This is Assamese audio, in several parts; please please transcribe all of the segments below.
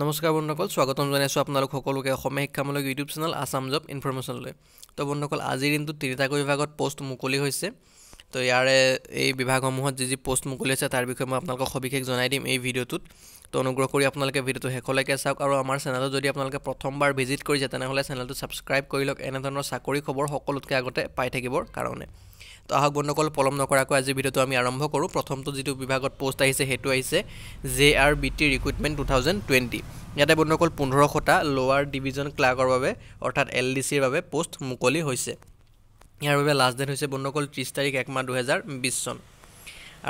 নমস্কাৰ বন্ধুসকল স্বাগতম জনাইছোঁ আপোনালোক সকলোকে অসমীয়া শিক্ষামূলক ইউটিউব চেনেল আছাম জব ইনফৰ্মেশ্যনলৈ তো বন্ধুসকল আজিৰ দিনটোত তিনিটাকৈ বিভাগত পষ্ট মুকলি হৈছে তো ইয়াৰে এই বিভাগসমূহত যি যি পোষ্ট মুকলি আছে তাৰ বিষয়ে মই আপোনালোকক সবিশেষ জনাই দিম এই ভিডিঅ'টোত তো অনুগ্ৰহ কৰি আপোনালোকে ভিডিঅ'টো শেষলৈকে চাওক আৰু আমাৰ চেনেলটো যদি আপোনালোকে প্ৰথমবাৰ ভিজিট কৰিছে তেনেহ'লে চেনেলটো ছাবস্ক্ৰাইব কৰি লওক এনেধৰণৰ চাকৰি খবৰ সকলোতকৈ আগতে পাই থাকিবৰ কাৰণে তো আহক বন্ধুসকল পলম নকৰাকৈ আজি ভিডিঅ'টো আমি আৰম্ভ কৰোঁ প্ৰথমটো যিটো বিভাগত পোষ্ট আহিছে সেইটো আহিছে J R B T recruitment two thousand twenty ইয়াতে বন্ধুসকল পোন্ধৰশটা লৱাৰ ডিভিজন ক্লাৰ্কৰ বাবে অৰ্থাৎ এল ডি চিৰ বাবে পোষ্ট মুকলি হৈছে ইয়াৰ বাবে লাষ্ট ডেট হৈছে বন্ধুসকল ত্ৰিছ তাৰিখ এক মাহ দুহেজাৰ বিছ চন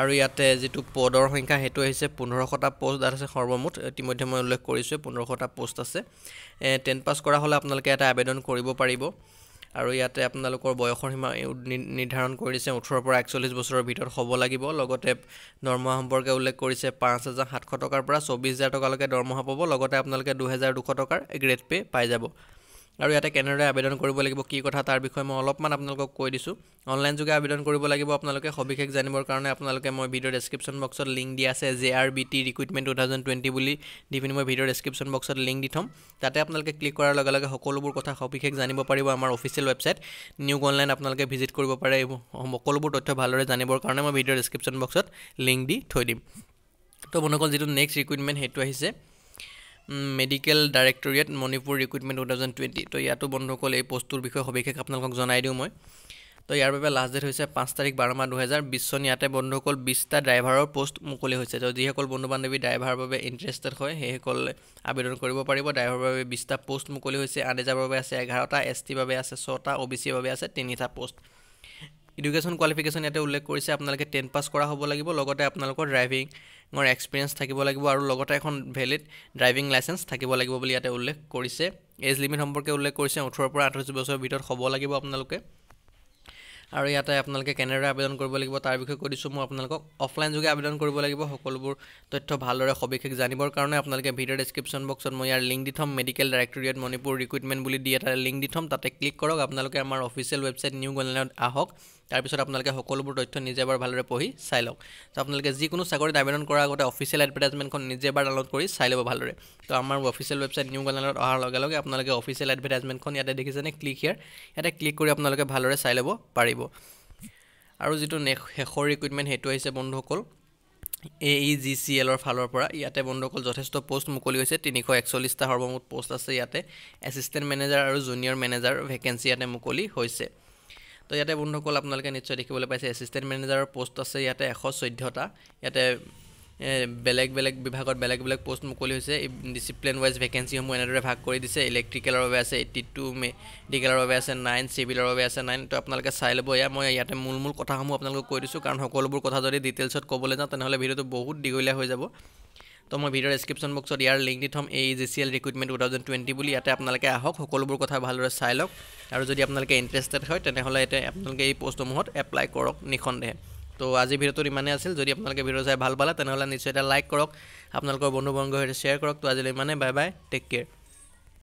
আৰু ইয়াতে যিটো পদৰ সংখ্যা সেইটো আহিছে পোন্ধৰশটা প'ষ্ট তাত আছে সৰ্বমুঠ ইতিমধ্যে মই উল্লেখ কৰিছোঁ পোন্ধৰশটা প'ষ্ট আছে টেন পাছ কৰা হ'লে আপোনালোকে এটা আবেদন কৰিব পাৰিব আৰু ইয়াতে আপোনালোকৰ বয়সৰ সীমা নিৰ্ধাৰণ কৰিছে ওঠৰৰ পৰা একচল্লিছ বছৰৰ ভিতৰত হ'ব লাগিব লগতে দৰমহা সম্পৰ্কে উল্লেখ কৰিছে পাঁচ হাজাৰ সাতশ টকাৰ পৰা চৌব্বিছ হাজাৰ টকালৈকে দৰমহা পাব লগতে আপোনালোকে দুহেজাৰ দুশ টকাৰ গ্ৰেড পে' পাই যাব আৰু ইয়াতে কেনেদৰে আবেদন কৰিব লাগিব কি কথা তাৰ বিষয়ে মই অলপমান আপোনালোকক কৈ দিছোঁ অনলাইন যোগে আবেদন কৰিব লাগিব আপোনালোকে সবিশেষ জানিবৰ কাৰণে আপোনালোকে মই ভিডিঅ' ডেছক্ৰিপশ্যন বক্সত লিংক দি আছে J R B T recruitment two thousand twenty বুলি দি পিনি মই ভিডিঅ' ডেছক্ৰিপশ্যন বক্সত লিংক দি থ'ম তাতে আপোনালোকে ক্লিক কৰাৰ লগে লগে সকলোবোৰ কথা সবিশেষ জানিব পাৰিব আমাৰ অফিচিয়েল ৱেবছাইট নিউক অনলাইন আপোনালোকে ভিজিট কৰিব পাৰে এইবোৰ সকলোবোৰ তথ্য ভালদৰে জানিবৰ কাৰণে মই ভিডিঅ' ডেছক্ৰিপশ্যন বক্সত লিংক দি থৈ দিম তো বন্ধুসকল যিটো নেক্সট ৰিকুইটমেণ্ট সেইটো আহিছে medical directorate Manipur recruitment two thousand twenty তো ইয়াতো বন্ধুসকল এই পষ্টটোৰ বিষয়ে সবিশেষ আপোনালোকক জনাই দিওঁ মই তো ইয়াৰ বাবে লাষ্ট ডেট হৈছে পাঁচ তাৰিখ বাৰ মাহ দুহেজাৰ বিছ চন ইয়াতে বন্ধুসকল বিছটা ড্ৰাইভাৰৰ পষ্ট মুকলি হৈছে তো যিসকল বন্ধু বান্ধৱী ড্ৰাইভাৰৰ বাবে ইণ্টাৰেষ্টেড হয় সেইসকল আবেদন কৰিব পাৰিব ড্ৰাইভাৰৰ বাবে বিছটা পষ্ট মুকলি হৈছে আন এজাৰ বাবে আছে এঘাৰটা এছ টিৰ বাবে আছে ছটা অ' বি চিৰ বাবে আছে তিনিটা পষ্ট ইডুকেশ্যন কোৱালিফিকেশ্যন ইয়াতে উল্লেখ কৰিছে আপোনালোকে টেন পাছ কৰা হ'ব লাগিব লগতে আপোনালোকৰ ড্ৰাইভিঙৰ এক্সপিৰিয়েঞ্চ থাকিব লাগিব আৰু লগতে এখন ভেলিড ড্ৰাইভিং লাইচেঞ্চ থাকিব লাগিব বুলি ইয়াতে উল্লেখ কৰিছে এজ লিমিট সম্পৰ্কে উল্লেখ কৰিছে ওঠৰৰ পৰা আঠৈছ বছৰৰ ভিতৰত হ'ব লাগিব আপোনালোকে আৰু ইয়াতে আপোনালোকে কেনেদৰে আবেদন কৰিব লাগিব তাৰ বিষয়ে কৈ দিছোঁ মই আপোনালোকক অফলাইন যোগে আবেদন কৰিব লাগিব সকলোবোৰ তথ্য ভালদৰে সবিশেষ জানিবৰ কাৰণে আপোনালোকে ভিডিঅ' ডেছক্ৰিপশ্যন বক্সত মই ইয়াৰ লিংক দি থ'ম মেডিকেল ডাইৰেক্টৰেট মণিপুৰ ৰিক্ৰুইটমেণ্ট বুলি দি এটা লিংক দি থ'ম তাতে ক্লিক কৰক আপোনালোকে আমাৰ অফিচিয়েল ৱেবছাইট নিউ গনলাইনত আহক তাৰপিছত আপোনালোকে সকলোবোৰ তথ্য নিজে এবাৰ ভালদৰে পঢ়ি চাই লওক তো আপোনালোকে যিকোনো চাকৰিত আবেদন কৰাৰ আগতে অফিচিয়েল এডভাৰটাইজমেণ্টখন নিজে এবাৰ ডাউনলোড কৰি চাই ল'ব ভালদৰে তো আমাৰ অফিচিয়েল ৱেবছাইট নিউ গেলেণ্ডত অহাৰ লগে লগে আপোনালোকে অফিচিয়েল এডভাৰটাইজমেণ্টখন ইয়াতে দেখিছেনে ক্লিক ইয়াৰ ইয়াতে ক্লিক কৰি আপোনালোকে ভালদৰে চাই ল'ব পাৰিব আৰু যিটো শেষৰ ৰিকুইটমেণ্ট সেইটো আহিছে বন্ধুসকল এ ই জি চি এলৰ ফালৰ পৰা ইয়াতে বন্ধুসকল যথেষ্ট প'ষ্ট মুকলি হৈছে তিনিশ একচল্লিছটা সৰ্বমুঠ পোষ্ট আছে ইয়াতে এছিষ্টেণ্ট মেনেজাৰ আৰু জুনিয়ৰ মেনেজাৰ ভেকেঞ্চি ইয়াতে মুকলি হৈছে তো ইয়াতে বন্ধুসকল আপোনালোকে নিশ্চয় দেখিবলৈ পাইছে এছিষ্টেণ্ট মেনেজাৰৰ পোষ্ট আছে ইয়াতে এশ চৈধ্যটা ইয়াতে বেলেগ বেলেগ বিভাগত বেলেগ বেলেগ পোষ্ট মুকলি হৈছে ডিচিপ্লিন ৱাইজ ভেকেঞ্চিসমূহ এনেদৰে ভাগ কৰি দিছে ইলেক্ট্ৰিকেলৰ বাবে আছে এইটি টু মেডিকেলৰ বাবে আছে নাইন চিভিলৰ বাবে আছে নাইন তো আপোনালোকে চাই ল'ব ইয়াৰ মই ইয়াতে মূল মূল কথাসমূহ আপোনালোকক কৈ দিছোঁ কাৰণ সকলোবোৰ কথা যদি ডিটেইলছত ক'বলৈ যাওঁ তেনেহ'লে ভিডিঅ'টো বহুত দীঘলীয়া হৈ যাব তো মই ভিডিঅ'ৰ ডেছক্ৰিপশ্যন বক্সত ইয়াৰ লিংক দি থ'ম এই G C L recruitment two thousand twenty বুলি ইয়াতে আপোনালোকে আহক সকলোবোৰ কথা ভালদৰে চাই লওক আৰু যদি আপোনালোকে ইণ্টাৰেষ্টেড হয় তেনেহ'লে এতিয়া আপোনালোকে এই পষ্টসমূহত এপ্লাই কৰক নিঃসন্দেহে তো আজি ভিডিঅ'টো ইমানেই আছিল যদি আপোনালোকে ভিডিঅ' চাই ভাল পালে তেনেহ'লে নিশ্চয় এটা লাইক কৰক আপোনালোকৰ বন্ধু বৰ্গৰ সৈতে শ্বেয়াৰ কৰক তো আজিলৈ ইমানেই বাই বাই টেক কেয়াৰ